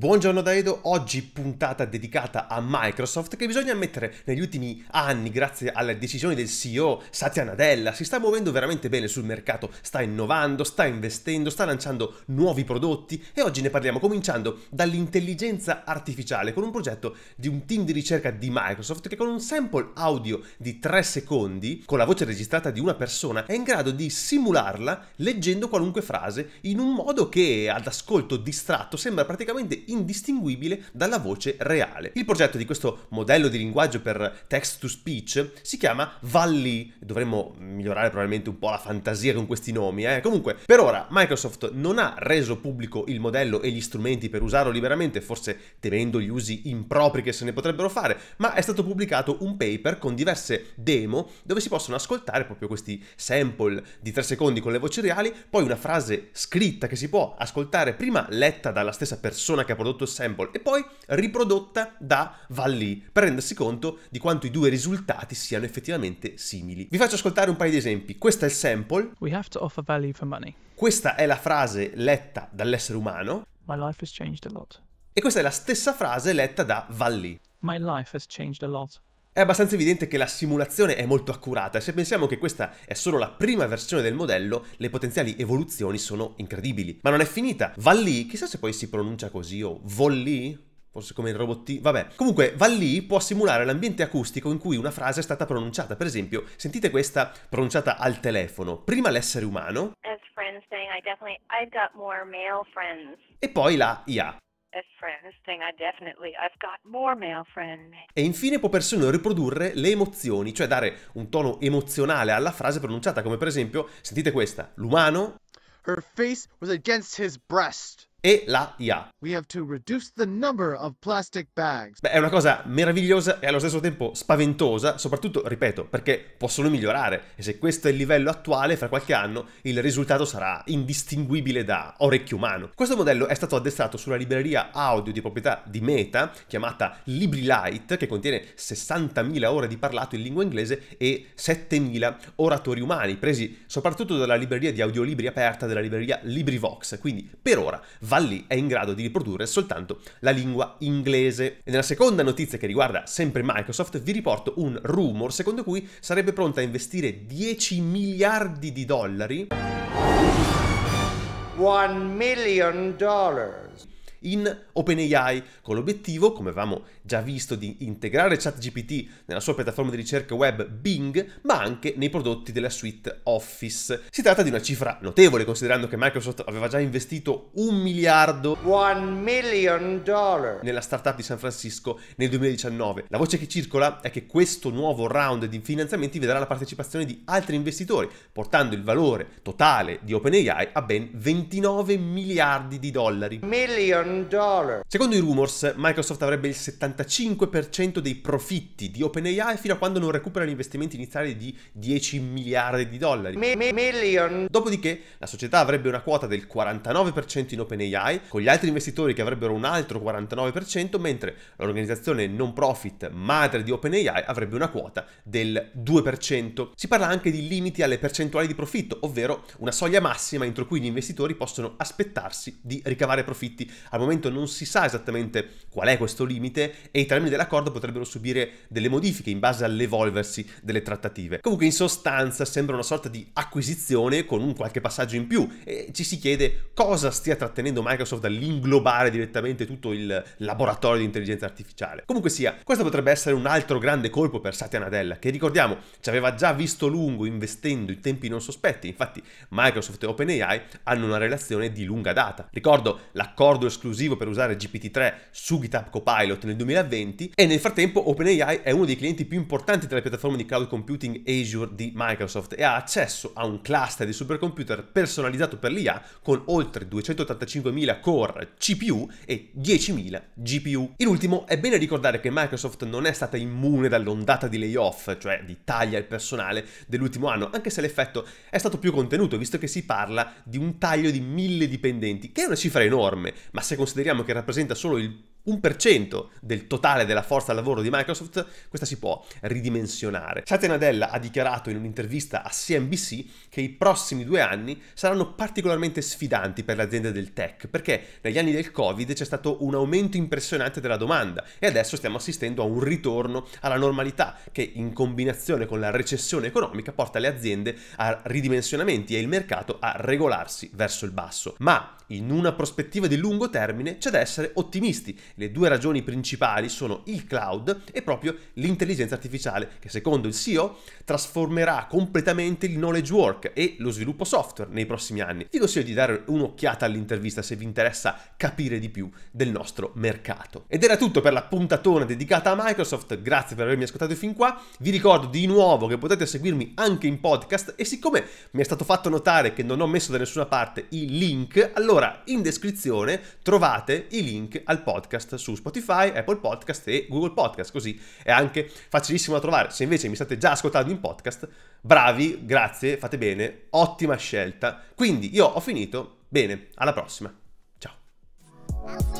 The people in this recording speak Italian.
Buongiorno da Edo, oggi puntata dedicata a Microsoft che bisogna ammettere negli ultimi anni grazie alle decisioni del CEO Satya Nadella si sta muovendo veramente bene sul mercato, sta innovando, sta investendo, sta lanciando nuovi prodotti e oggi ne parliamo cominciando dall'intelligenza artificiale con un progetto di un team di ricerca di Microsoft che con un sample audio di 3 secondi con la voce registrata di una persona è in grado di simularla leggendo qualunque frase in un modo che ad ascolto distratto sembra praticamente indistinguibile dalla voce reale. Il progetto di questo modello di linguaggio per text to speech si chiama Valley. Dovremmo migliorare probabilmente un po' la fantasia con questi nomi, eh. Comunque, per ora Microsoft non ha reso pubblico il modello e gli strumenti per usarlo liberamente, forse temendo gli usi impropri che se ne potrebbero fare, ma è stato pubblicato un paper con diverse demo dove si possono ascoltare proprio questi sample di 3 secondi con le voci reali, poi una frase scritta che si può ascoltare prima letta dalla stessa persona che ha prodotto sample e poi riprodotta da Valli per rendersi conto di quanto i due risultati siano effettivamente simili. Vi faccio ascoltare un paio di esempi. Questo è il sample. Questa è la frase letta dall'essere umano. E questa è la stessa frase letta da Valli. My life has changed a lot è abbastanza evidente che la simulazione è molto accurata e se pensiamo che questa è solo la prima versione del modello, le potenziali evoluzioni sono incredibili. Ma non è finita. lì, chissà se poi si pronuncia così o Volli? forse come il robottino, vabbè. Comunque, lì può simulare l'ambiente acustico in cui una frase è stata pronunciata. Per esempio, sentite questa pronunciata al telefono. Prima l'essere umano. Saying, I I e poi la IA. E infine può persino riprodurre le emozioni, cioè dare un tono emozionale alla frase pronunciata, come per esempio, sentite questa, l'umano... Her face was against his breast e la IA. Beh, è una cosa meravigliosa e allo stesso tempo spaventosa, soprattutto, ripeto, perché possono migliorare e se questo è il livello attuale, fra qualche anno il risultato sarà indistinguibile da orecchio umano. Questo modello è stato addestrato sulla libreria audio di proprietà di Meta, chiamata LibriLite, che contiene 60.000 ore di parlato in lingua inglese e 7.000 oratori umani, presi soprattutto dalla libreria di audiolibri aperta della libreria LibriVox. Quindi, per ora, lì è in grado di riprodurre soltanto la lingua inglese. E nella seconda notizia che riguarda sempre Microsoft vi riporto un rumor secondo cui sarebbe pronta a investire 10 miliardi di dollari. 1 million dollars in OpenAI, con l'obiettivo, come avevamo già visto, di integrare ChatGPT nella sua piattaforma di ricerca web Bing, ma anche nei prodotti della suite Office. Si tratta di una cifra notevole, considerando che Microsoft aveva già investito un miliardo nella startup di San Francisco nel 2019. La voce che circola è che questo nuovo round di finanziamenti vedrà la partecipazione di altri investitori, portando il valore totale di OpenAI a ben 29 miliardi di dollari. Million Secondo i rumors, Microsoft avrebbe il 75% dei profitti di OpenAI fino a quando non recupera gli investimenti iniziali di 10 miliardi di dollari. million. Dopodiché la società avrebbe una quota del 49% in OpenAI, con gli altri investitori che avrebbero un altro 49%, mentre l'organizzazione non profit madre di OpenAI avrebbe una quota del 2%. Si parla anche di limiti alle percentuali di profitto, ovvero una soglia massima entro cui gli investitori possono aspettarsi di ricavare profitti. Al al momento non si sa esattamente qual è questo limite e i termini dell'accordo potrebbero subire delle modifiche in base all'evolversi delle trattative. Comunque in sostanza sembra una sorta di acquisizione con un qualche passaggio in più e ci si chiede cosa stia trattenendo Microsoft dall'inglobare direttamente tutto il laboratorio di intelligenza artificiale. Comunque sia, questo potrebbe essere un altro grande colpo per Satya Nadella che ricordiamo ci aveva già visto lungo investendo in tempi non sospetti, infatti Microsoft e OpenAI hanno una relazione di lunga data. Ricordo l'accordo esclusivo esclusivo per usare GPT-3 su GitHub Copilot nel 2020 e nel frattempo OpenAI è uno dei clienti più importanti della piattaforma di cloud computing Azure di Microsoft e ha accesso a un cluster di supercomputer personalizzato per l'IA con oltre 285.000 core CPU e 10.000 GPU. In ultimo è bene ricordare che Microsoft non è stata immune dall'ondata di layoff, cioè di taglia al personale dell'ultimo anno, anche se l'effetto è stato più contenuto visto che si parla di un taglio di 1000 dipendenti, che è una cifra enorme, ma secondo consideriamo che rappresenta solo il 1% del totale della forza lavoro di Microsoft, questa si può ridimensionare. Satya Nadella ha dichiarato in un'intervista a CNBC che i prossimi due anni saranno particolarmente sfidanti per le aziende del tech, perché negli anni del Covid c'è stato un aumento impressionante della domanda e adesso stiamo assistendo a un ritorno alla normalità che in combinazione con la recessione economica porta le aziende a ridimensionamenti e il mercato a regolarsi verso il basso. Ma in una prospettiva di lungo termine c'è da essere ottimisti le due ragioni principali sono il cloud e proprio l'intelligenza artificiale, che secondo il CEO trasformerà completamente il knowledge work e lo sviluppo software nei prossimi anni. Vi consiglio di dare un'occhiata all'intervista se vi interessa capire di più del nostro mercato. Ed era tutto per la puntatona dedicata a Microsoft, grazie per avermi ascoltato fin qua, vi ricordo di nuovo che potete seguirmi anche in podcast e siccome mi è stato fatto notare che non ho messo da nessuna parte i link, allora in descrizione trovate i link al podcast podcast su Spotify, Apple Podcast e Google Podcast, così è anche facilissimo da trovare. Se invece mi state già ascoltando in podcast, bravi, grazie, fate bene, ottima scelta. Quindi io ho finito, bene, alla prossima. Ciao.